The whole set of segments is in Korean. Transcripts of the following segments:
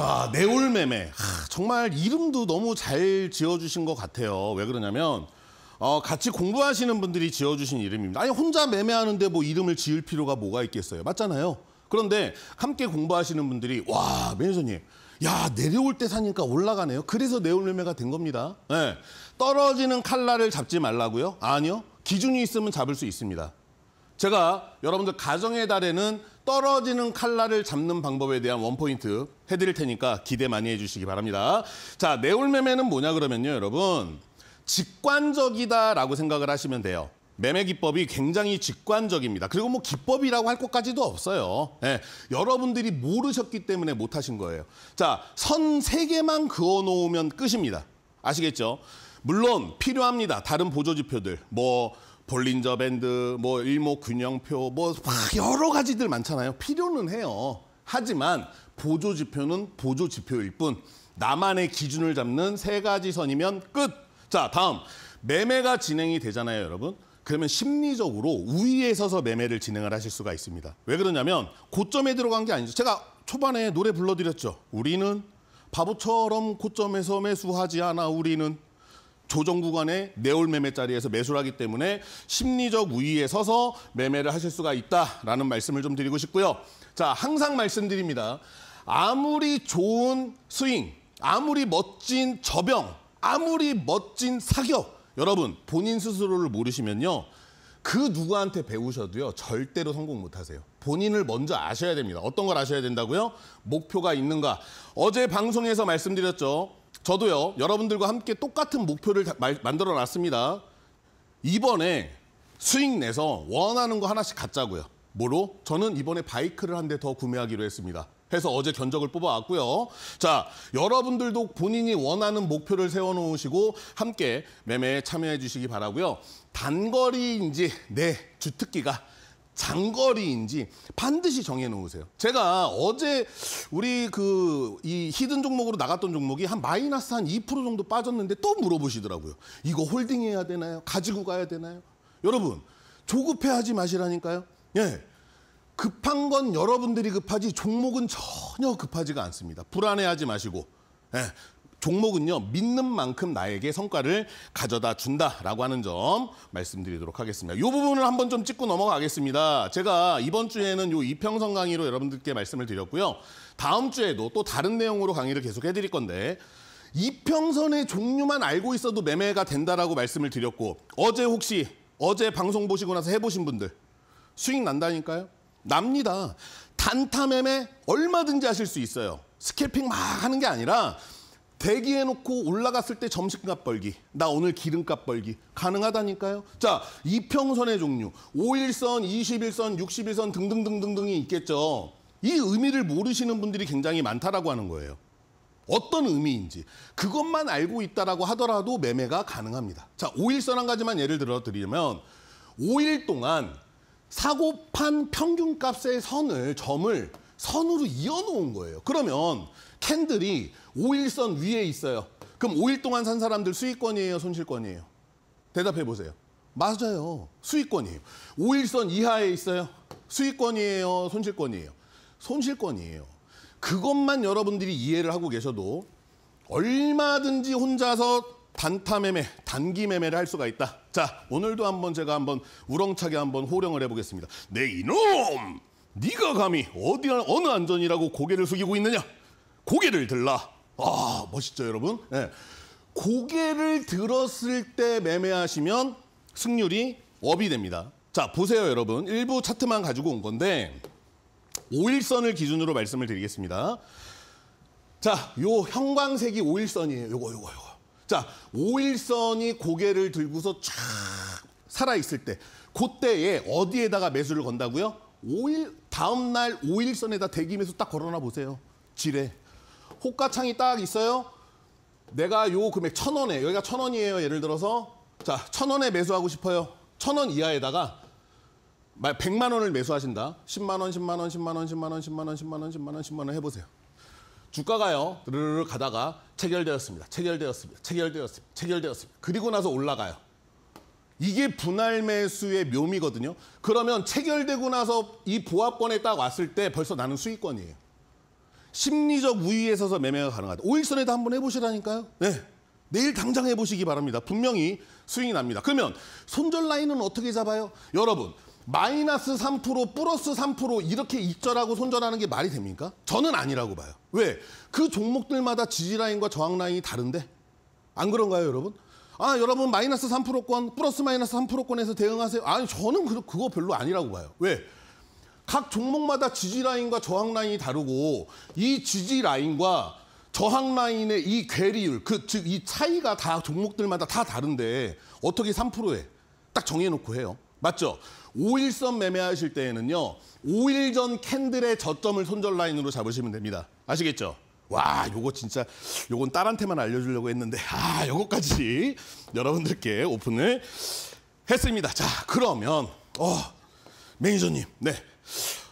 아, 네올매매. 정말 이름도 너무 잘 지어주신 것 같아요. 왜 그러냐면, 어, 같이 공부하시는 분들이 지어주신 이름입니다. 아니, 혼자 매매하는데 뭐 이름을 지을 필요가 뭐가 있겠어요. 맞잖아요. 그런데 함께 공부하시는 분들이, 와, 매니저님. 야, 내려올 때 사니까 올라가네요. 그래서 네올매매가 된 겁니다. 네. 떨어지는 칼날을 잡지 말라고요? 아니요. 기준이 있으면 잡을 수 있습니다. 제가 여러분들 가정의 달에는 떨어지는 칼날을 잡는 방법에 대한 원포인트 해드릴 테니까 기대 많이 해주시기 바랍니다. 자, 내올매매는 뭐냐 그러면요, 여러분. 직관적이다라고 생각을 하시면 돼요. 매매 기법이 굉장히 직관적입니다. 그리고 뭐 기법이라고 할 것까지도 없어요. 네, 여러분들이 모르셨기 때문에 못하신 거예요. 자, 선3개만 그어놓으면 끝입니다. 아시겠죠? 물론 필요합니다. 다른 보조지표들. 뭐 볼린저 밴드, 뭐 일목균형표, 뭐 여러 가지들 많잖아요. 필요는 해요. 하지만 보조 지표는 보조 지표일 뿐 나만의 기준을 잡는 세 가지 선이면 끝. 자, 다음. 매매가 진행이 되잖아요, 여러분. 그러면 심리적으로 우위에 서서 매매를 진행을 하실 수가 있습니다. 왜 그러냐면 고점에 들어간 게 아니죠. 제가 초반에 노래 불러드렸죠. 우리는 바보처럼 고점에서 매수하지 않아 우리는 조정 구간에 내올 매매자리에서 매수를 하기 때문에 심리적 우위에 서서 매매를 하실 수가 있다라는 말씀을 좀 드리고 싶고요. 자, 항상 말씀드립니다. 아무리 좋은 스윙, 아무리 멋진 저병, 아무리 멋진 사격, 여러분 본인 스스로를 모르시면요. 그 누구한테 배우셔도요. 절대로 성공 못하세요. 본인을 먼저 아셔야 됩니다. 어떤 걸 아셔야 된다고요? 목표가 있는가. 어제 방송에서 말씀드렸죠. 저도요, 여러분들과 함께 똑같은 목표를 말, 만들어 놨습니다. 이번에 수익 내서 원하는 거 하나씩 갖자고요. 뭐로? 저는 이번에 바이크를 한 대 더 구매하기로 했습니다. 해서 어제 견적을 뽑아왔고요. 자, 여러분들도 본인이 원하는 목표를 세워놓으시고 함께 매매에 참여해 주시기 바라고요. 단거리인지 내 네, 주특기가 장거리인지 반드시 정해놓으세요. 제가 어제 우리 그 이 히든 종목으로 나갔던 종목이 한 마이너스 한 2% 정도 빠졌는데 또 물어보시더라고요. 이거 홀딩해야 되나요? 가지고 가야 되나요? 여러분 조급해하지 마시라니까요. 예. 급한 건 여러분들이 급하지 종목은 전혀 급하지가 않습니다. 불안해하지 마시고 예. 종목은요 믿는 만큼 나에게 성과를 가져다 준다라고 하는 점 말씀드리도록 하겠습니다. 이 부분을 한번 좀 찍고 넘어가겠습니다. 제가 이번 주에는 요 이평선 강의로 여러분들께 말씀을 드렸고요. 다음 주에도 또 다른 내용으로 강의를 계속 해드릴 건데 이평선의 종류만 알고 있어도 매매가 된다라고 말씀을 드렸고 어제 혹시 어제 방송 보시고 나서 해보신 분들 수익 난다니까요. 납니다. 단타 매매 얼마든지 하실 수 있어요. 스캘핑 막 하는 게 아니라 대기해놓고 올라갔을 때 점심값 벌기, 나 오늘 기름값 벌기 가능하다니까요. 자, 이평선의 종류, 5일선, 21선, 6 1선 등등등등등이 있겠죠. 이 의미를 모르시는 분들이 굉장히 많다라고 하는 거예요. 어떤 의미인지 그것만 알고 있다라고 하더라도 매매가 가능합니다. 자, 5일선 한 가지만 예를 들어 드리면 5일 동안 사고판 평균값의 선을 점을 선으로 이어놓은 거예요. 그러면 캔들이 5일선 위에 있어요. 그럼 5일 동안 산 사람들 수익권이에요, 손실권이에요? 대답해 보세요. 맞아요. 수익권이에요. 5일선 이하에 있어요. 수익권이에요, 손실권이에요? 손실권이에요. 그것만 여러분들이 이해를 하고 계셔도 얼마든지 혼자서 단타 매매, 단기 매매를 할 수가 있다. 자, 오늘도 한번 제가 한번 우렁차게 한번 호령을 해보겠습니다. 내 네, 이놈! 네가 감히 어디 어느 안전이라고 고개를 숙이고 있느냐? 고개를 들라. 아, 멋있죠, 여러분? 네. 고개를 들었을 때 매매하시면 승률이 업이 됩니다. 자, 보세요, 여러분. 일부 차트만 가지고 온 건데 5일선을 기준으로 말씀을 드리겠습니다. 자, 요 형광색이 5일선이에요. 요거, 요거, 요거. 자, 5일선이 고개를 들고서 쫙 살아있을 때, 그때에 어디에다가 매수를 건다고요? 5일, 다음날 5일선에다 대기매수 딱 걸어놔 보세요. 지뢰. 호가창이 딱 있어요. 내가 요 금액 천 원에 여기가 천 원이에요. 예를 들어서 자천 원에 매수하고 싶어요. 천 원 이하에다가 말 100만 원을 매수하신다. 10만 원, 10만 원, 10만 원, 10만 원, 10만 원, 10만 원, 10만 원, 10만 원 해보세요. 주가가요. 르르르 가다가 체결되었습니다. 체결되었습니다. 체결되었습니다. 체결되었습니다. 그리고 나서 올라가요. 이게 분할 매수의 묘미거든요. 그러면 체결되고 나서 이 보합권에 딱 왔을 때 벌써 나는 수익권이에요. 심리적 우위에 서서 매매가 가능하다. 5일선에도 한번 해보시라니까요. 네. 내일 당장 해보시기 바랍니다. 분명히 수익이 납니다. 그러면 손절 라인은 어떻게 잡아요? 여러분 마이너스 3% 플러스 3% 이렇게 익절하고 손절하는 게 말이 됩니까? 저는 아니라고 봐요. 왜? 그 종목들마다 지지라인과 저항라인이 다른데? 안 그런가요 여러분? 아 여러분 마이너스 3%권 플러스 마이너스 3%권에서 대응하세요. 아니 저는 그, 그거 별로 아니라고 봐요. 왜? 각 종목마다 지지 라인과 저항 라인이 다르고 이 지지 라인과 저항 라인의 이 괴리율, 그 즉 이 차이가 다 종목들마다 다 다른데 어떻게 3%에 딱 정해놓고 해요? 맞죠? 5일선 매매하실 때에는요. 5일 전 캔들의 저점을 손절 라인으로 잡으시면 됩니다. 아시겠죠? 와, 요거 진짜 요건 딸한테만 알려주려고 했는데 아, 요거까지 여러분들께 오픈을 했습니다. 자, 그러면 어, 매니저님, 네,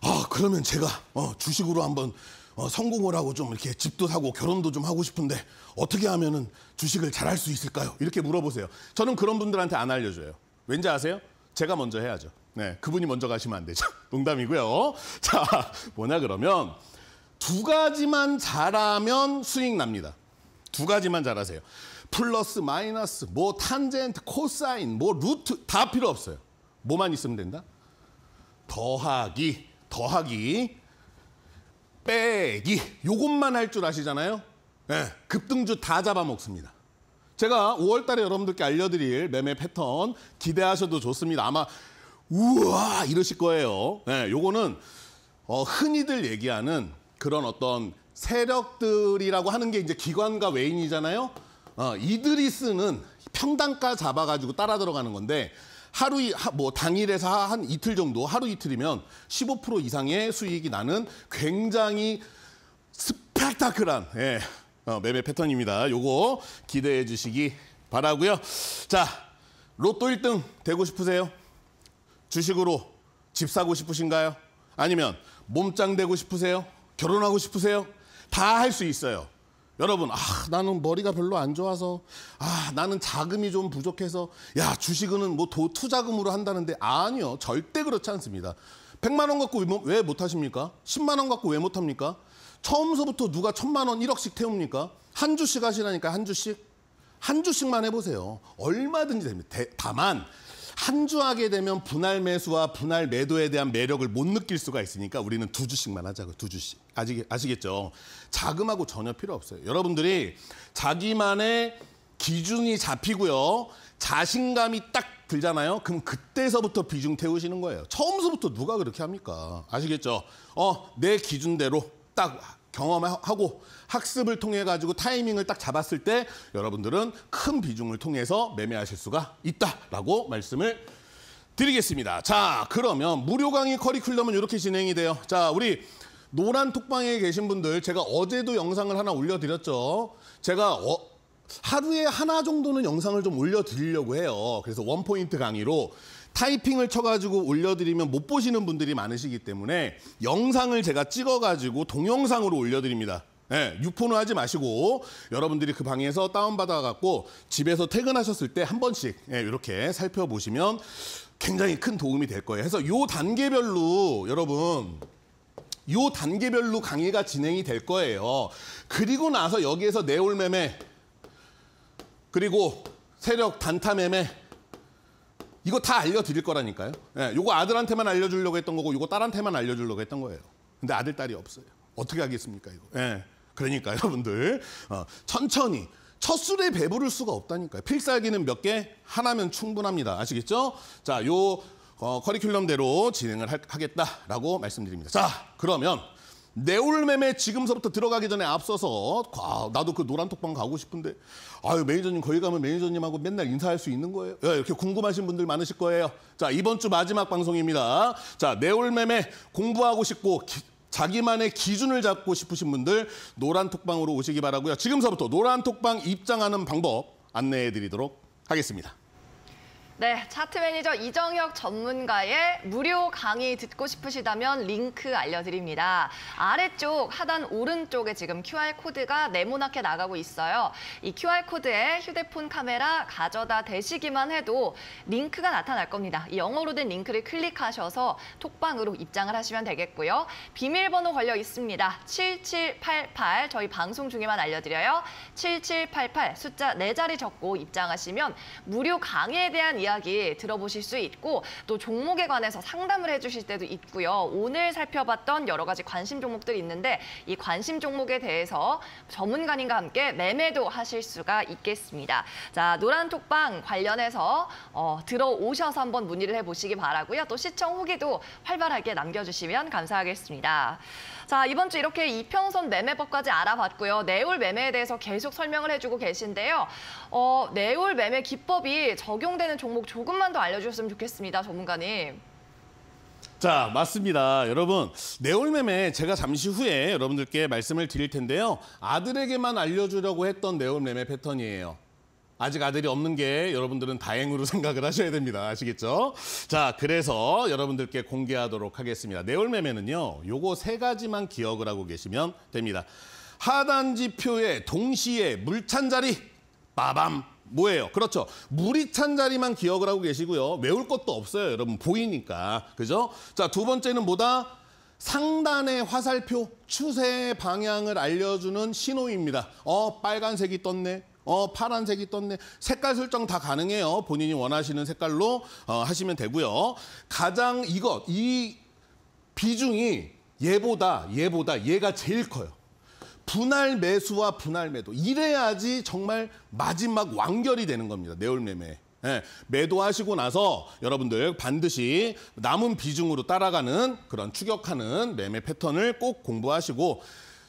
아 그러면 제가 어, 주식으로 한번 어, 성공을 하고 좀 이렇게 집도 사고 결혼도 좀 하고 싶은데 어떻게 하면은 주식을 잘할 수 있을까요? 이렇게 물어보세요. 저는 그런 분들한테 안 알려줘요. 왠지 아세요? 제가 먼저 해야죠. 네, 그분이 먼저 가시면 안 되죠. 농담이고요. 자, 뭐냐 그러면 두 가지만 잘하면 수익 납니다. 두 가지만 잘하세요. 플러스, 마이너스, 뭐 탄젠트, 코사인, 뭐 루트 다 필요 없어요. 뭐만 있으면 된다? 더하기, 더하기, 빼기 요것만 할 줄 아시잖아요. 네, 급등주 다 잡아먹습니다. 제가 5월 달에 여러분들께 알려드릴 매매 패턴 기대하셔도 좋습니다. 아마 우와 이러실 거예요. 네, 요거는 어, 흔히들 얘기하는 그런 어떤 세력들이라고 하는 게 이제 기관과 외인이잖아요. 어, 이들이 쓰는 평단가 잡아가지고 따라 들어가는 건데 하루 뭐 당일에서 한 이틀 정도 하루 이틀이면 15% 이상의 수익이 나는 굉장히 스펙타클한 예, 어, 매매 패턴입니다. 요거 기대해 주시기 바라고요. 자, 로또 1등 되고 싶으세요? 주식으로 집 사고 싶으신가요? 아니면 몸짱 되고 싶으세요? 결혼하고 싶으세요? 다 할 수 있어요. 여러분, 아, 나는 머리가 별로 안 좋아서, 아, 나는 자금이 좀 부족해서, 야, 주식은 뭐 도, 투자금으로 한다는데, 아니요. 절대 그렇지 않습니다. 100만 원 갖고 왜 못 하십니까? 10만 원 갖고 왜 못 합니까? 처음서부터 누가 천만 원, 1억씩 태웁니까? 한 주씩 하시라니까, 한 주씩. 한 주씩만 해보세요. 얼마든지 됩니다. 다만, 한주 하게 되면 분할 매수와 분할 매도에 대한 매력을 못 느낄 수가 있으니까 우리는 두 주씩만 하자고 그 두 주씩. 아직 아시겠죠? 자금하고 전혀 필요 없어요. 여러분들이 자기만의 기준이 잡히고요. 자신감이 딱 들잖아요. 그럼 그때서부터 비중 태우시는 거예요. 처음서부터 누가 그렇게 합니까? 아시겠죠? 어, 내 기준대로 딱 경험하고 학습을 통해 가지고 타이밍을 딱 잡았을 때 여러분들은 큰 비중을 통해서 매매하실 수가 있다라고 말씀을 드리겠습니다. 자, 그러면 무료 강의 커리큘럼은 이렇게 진행이 돼요. 자, 우리 노란 톡방에 계신 분들 제가 어제도 영상을 하나 올려드렸죠. 제가 어, 하루에 하나 정도는 영상을 좀 올려드리려고 해요. 그래서 원포인트 강의로 타이핑을 쳐가지고 올려드리면 못 보시는 분들이 많으시기 때문에 영상을 제가 찍어가지고 동영상으로 올려드립니다. 예, 유포는 하지 마시고 여러분들이 그 방에서 다운받아갖고 집에서 퇴근하셨을 때 한 번씩 예, 이렇게 살펴보시면 굉장히 큰 도움이 될 거예요. 그래서 요 단계별로 여러분 요 단계별로 강의가 진행이 될 거예요. 그리고 나서 여기에서 내올 매매 그리고 세력 단타 매매 이거 다 알려드릴 거라니까요. 예, 요거 아들한테만 알려주려고 했던 거고 요거 딸한테만 알려주려고 했던 거예요. 근데 아들, 딸이 없어요. 어떻게 하겠습니까, 이거. 예, 그러니까 여러분들 어, 천천히 첫 술에 배부를 수가 없다니까요. 필살기는 몇 개? 하나면 충분합니다. 아시겠죠? 자, 요 어, 커리큘럼대로 진행을 하, 겠다라고 말씀드립니다. 자, 그러면 내올매매 지금서부터 들어가기 전에 앞서서 아, 나도 그 노란 톡방 가고 싶은데 아유 매니저님 거기 가면 매니저님하고 맨날 인사할 수 있는 거예요? 예, 이렇게 궁금하신 분들 많으실 거예요. 자 이번 주 마지막 방송입니다. 자 내올매매 공부하고 싶고 기, 자기만의 기준을 잡고 싶으신 분들 노란 톡방으로 오시기 바라고요. 지금서부터 노란 톡방 입장하는 방법 안내해드리도록 하겠습니다. 네, 차트 매니저 이정혁 전문가의 무료 강의 듣고 싶으시다면 링크 알려드립니다. 아래쪽 하단 오른쪽에 지금 QR코드가 네모나게 나가고 있어요. 이 QR코드에 휴대폰 카메라 가져다 대시기만 해도 링크가 나타날 겁니다. 이 영어로 된 링크를 클릭하셔서 톡방으로 입장을 하시면 되겠고요. 비밀번호 걸려 있습니다. 7788, 저희 방송 중에만 알려드려요. 7788, 숫자 네자리 적고 입장하시면 무료 강의에 대한 이야기 들어보실 수 있고 또 종목에 관해서 상담을 해주실 때도 있고요. 오늘 살펴봤던 여러 가지 관심 종목들이 있는데 이 관심 종목에 대해서 전문가님과 함께 매매도 하실 수가 있겠습니다. 자 노란톡방 관련해서 어, 들어오셔서 한번 문의를 해보시기 바라고요. 또 시청 후기도 활발하게 남겨주시면 감사하겠습니다. 자 이번 주 이렇게 이평선 매매법까지 알아봤고요. 내올 매매에 대해서 계속 설명을 해주고 계신데요. 어, 내올 매매 기법이 적용되는 종목 종목 조금만 더 알려주셨으면 좋겠습니다, 전문가님. 자, 맞습니다. 여러분, 네올매매 제가 잠시 후에 여러분들께 말씀을 드릴 텐데요. 아들에게만 알려주려고 했던 네올매매 패턴이에요. 아직 아들이 없는 게 여러분들은 다행으로 생각을 하셔야 됩니다. 아시겠죠? 자, 그래서 여러분들께 공개하도록 하겠습니다. 네올매매는요, 요거 세 가지만 기억을 하고 계시면 됩니다. 하단 지표에 동시에 물찬 자리, 빠밤! 뭐예요? 그렇죠. 물이 찬 자리만 기억을 하고 계시고요. 외울 것도 없어요. 여러분 보이니까. 그죠? 자, 두 번째는 뭐다? 상단의 화살표 추세 방향을 알려주는 신호입니다. 어, 빨간색이 떴네. 어, 파란색이 떴네. 색깔 설정 다 가능해요. 본인이 원하시는 색깔로 어, 하시면 되고요. 가장 이것, 이 비중이 얘보다, 얘보다 얘가 제일 커요. 분할 매수와 분할 매도 이래야지 정말 마지막 완결이 되는 겁니다. 내월 매매. 예, 매도하시고 나서 여러분들 반드시 남은 비중으로 따라가는 그런 추격하는 매매 패턴을 꼭 공부하시고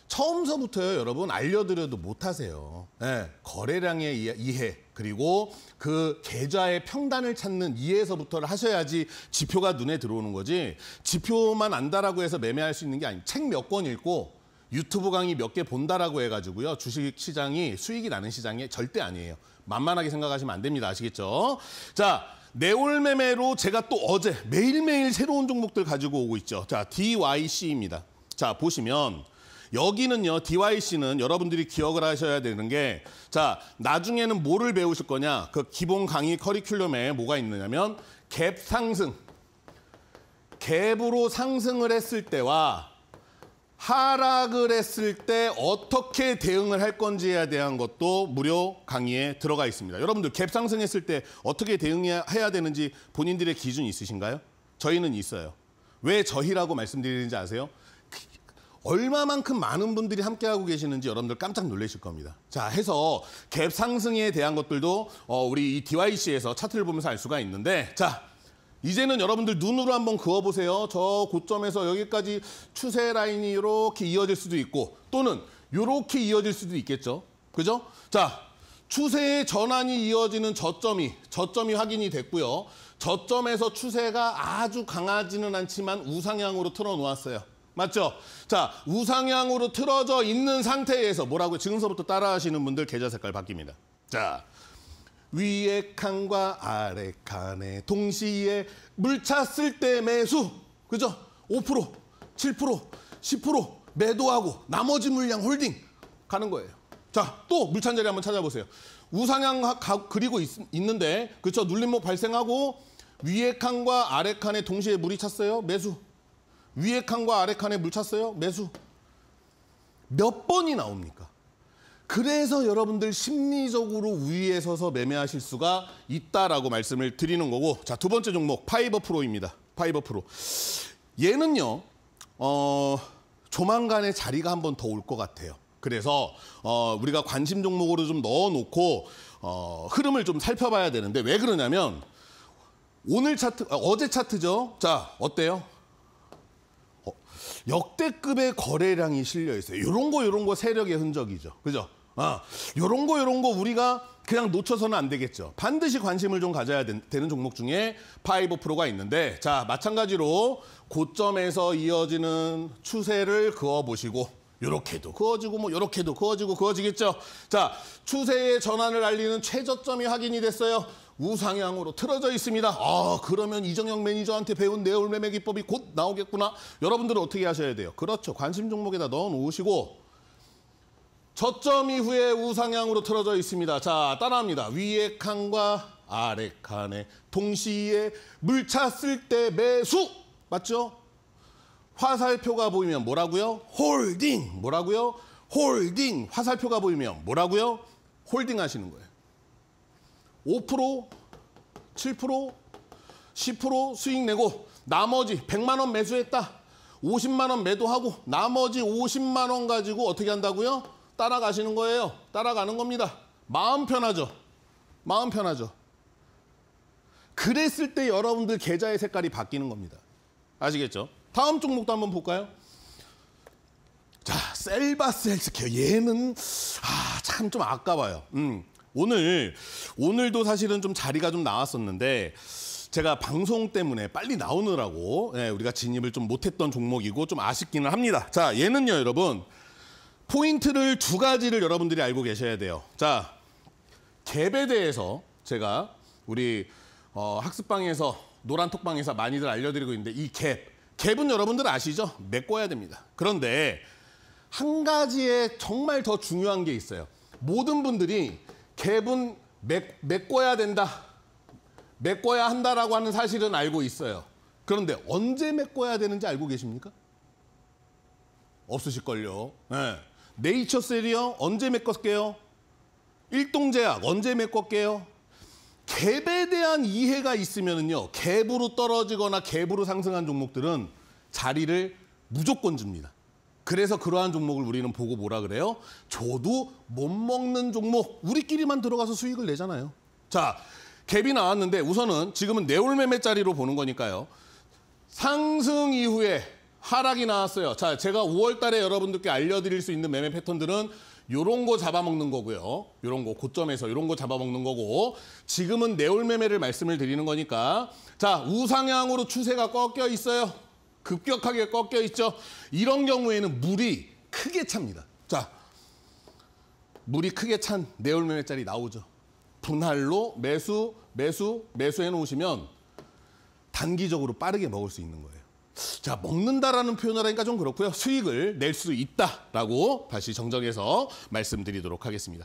처음서부터 여러분 알려드려도 못하세요. 예, 거래량의 이해 그리고 그 계좌의 평단을 찾는 이해서부터를 에 하셔야지 지표가 눈에 들어오는 거지 지표만 안다라고 해서 매매할 수 있는 게 아니고 책 몇 권 읽고 유튜브 강의 몇 개 본다라고 해가지고요. 주식 시장이 수익이 나는 시장이 절대 아니에요. 만만하게 생각하시면 안 됩니다. 아시겠죠? 자, 네올 매매로 제가 또 어제 매일매일 새로운 종목들 가지고 오고 있죠. 자, DYC입니다. 자, 보시면 여기는요, DYC는 여러분들이 기억을 하셔야 되는 게, 자, 나중에는 뭐를 배우실 거냐? 그 기본 강의 커리큘럼에 뭐가 있느냐면, 갭 상승. 갭으로 상승을 했을 때와 하락을 했을 때 어떻게 대응을 할 건지에 대한 것도 무료 강의에 들어가 있습니다. 여러분들 갭 상승했을 때 어떻게 대응해야 되는지 본인들의 기준이 있으신가요? 저희는 있어요. 왜 저희라고 말씀드리는지 아세요? 그, 얼마만큼 많은 분들이 함께하고 계시는지 여러분들 깜짝 놀라실 겁니다. 자, 해서 갭 상승에 대한 것들도 어, 우리 이 DYC에서 차트를 보면서 알 수가 있는데 자, 이제는 여러분들 눈으로 한번 그어보세요. 저 고점에서 여기까지 추세 라인이 이렇게 이어질 수도 있고 또는 이렇게 이어질 수도 있겠죠. 그죠? 자, 추세의 전환이 이어지는 저점이, 저점이 확인이 됐고요. 저점에서 추세가 아주 강하지는 않지만 우상향으로 틀어놓았어요. 맞죠? 자, 우상향으로 틀어져 있는 상태에서 뭐라고 지금서부터 따라하시는 분들 계좌 색깔 바뀝니다. 자, 위에 칸과 아래 칸에 동시에 물 찼을 때 매수. 그죠? 5%, 7%, 10% 매도하고 나머지 물량 홀딩 가는 거예요. 자, 또 물 찬 자리 한번 찾아보세요. 우상향 그리고 있, 는데 그쵸? 눌림목 발생하고 위에 칸과 아래 칸에 동시에 물이 찼어요. 매수. 위에 칸과 아래 칸에 물 찼어요. 매수. 몇 번이 나옵니까? 그래서 여러분들 심리적으로 위에 서서 매매하실 수가 있다라고 말씀을 드리는 거고 자 두 번째 종목 파이버 프로입니다. 파이버 프로. 얘는요. 어, 조만간에 자리가 한 번 더 올 것 같아요. 그래서 어, 우리가 관심 종목으로 좀 넣어놓고 어, 흐름을 좀 살펴봐야 되는데 왜 그러냐면 오늘 차트 아, 어제 차트죠. 자 어때요? 어, 역대급의 거래량이 실려 있어요. 이런 거 이런 거 세력의 흔적이죠. 그죠? 아, 요런 거 요런 거 우리가 그냥 놓쳐서는 안 되겠죠. 반드시 관심을 좀 가져야 되, 는 종목 중에 파이브 프로가 있는데 자, 마찬가지로 고점에서 이어지는 추세를 그어 보시고 요렇게도 그어지고 뭐 요렇게도 그어지고 그어지겠죠. 자, 추세의 전환을 알리는 최저점이 확인이 됐어요. 우상향으로 틀어져 있습니다. 아 그러면 이정영 매니저한테 배운 내올매매 기법이 곧 나오겠구나. 여러분들은 어떻게 하셔야 돼요? 그렇죠. 관심 종목에다 넣어놓으시고 저점 이후에 우상향으로 틀어져 있습니다. 자 따라합니다. 위의 칸과 아래 칸에 동시에 물 찼을 때 매수 맞죠? 화살표가 보이면 뭐라고요? 홀딩. 뭐라고요? 홀딩. 화살표가 보이면 뭐라고요? 홀딩 하시는 거예요. 5%, 7%, 10% 수익 내고 나머지 100만 원 매수했다. 50만 원 매도하고 나머지 50만 원 가지고 어떻게 한다고요? 따라가시는 거예요. 따라가는 겁니다. 마음 편하죠. 마음 편하죠. 그랬을 때 여러분들 계좌의 색깔이 바뀌는 겁니다. 아시겠죠? 다음 종목도 한번 볼까요? 자, 셀바스 헬스케어. 얘는 아, 참 좀 아까워요. 음. 오늘 오늘도 사실은 좀 자리가 좀 나왔었는데 제가 방송 때문에 빨리 나오느라고 예, 우리가 진입을 좀 못했던 종목이고 좀 아쉽기는 합니다. 자, 얘는요, 여러분. 포인트를 두 가지를 여러분들이 알고 계셔야 돼요. 자, 갭에 대해서 제가 우리 어, 학습방에서 노란 톡방에서 많이들 알려드리고 있는데 이 갭, 갭은 여러분들 아시죠? 메꿔야 됩니다. 그런데 한 가지에 정말 더 중요한 게 있어요. 모든 분들이 갭은 메, 메꿔야 된다. 메꿔야 한다라고 하는 사실은 알고 있어요. 그런데 언제 메꿔야 되는지 알고 계십니까? 없으실걸요. 네. 네이처 세리어 언제 메꿨게요? 일동제약 언제 메꿨게요? 갭에 대한 이해가 있으면요 갭으로 떨어지거나 갭으로 상승한 종목들은 자리를 무조건 줍니다. 그래서 그러한 종목을 우리는 보고 뭐라 그래요? 저도 못 먹는 종목 우리끼리만 들어가서 수익을 내잖아요. 자 갭이 나왔는데 우선은 지금은 내올 매매짜리로 보는 거니까요. 상승 이후에 하락이 나왔어요. 자, 제가 5월 달에 여러분들께 알려드릴 수 있는 매매 패턴들은 요런 거 잡아먹는 거고요. 요런 거 고점에서 요런 거 잡아먹는 거고 지금은 내올 매매를 말씀을 드리는 거니까 자 우상향으로 추세가 꺾여 있어요. 급격하게 꺾여 있죠. 이런 경우에는 물이 크게 찹니다. 자 물이 크게 찬 내올 매매짜리 나오죠. 분할로 매수, 매수, 매수해 놓으시면 단기적으로 빠르게 먹을 수 있는 거예요. 자, 먹는다라는 표현을 하니까 좀 그렇고요. 수익을 낼 수 있다라고 다시 정정해서 말씀드리도록 하겠습니다.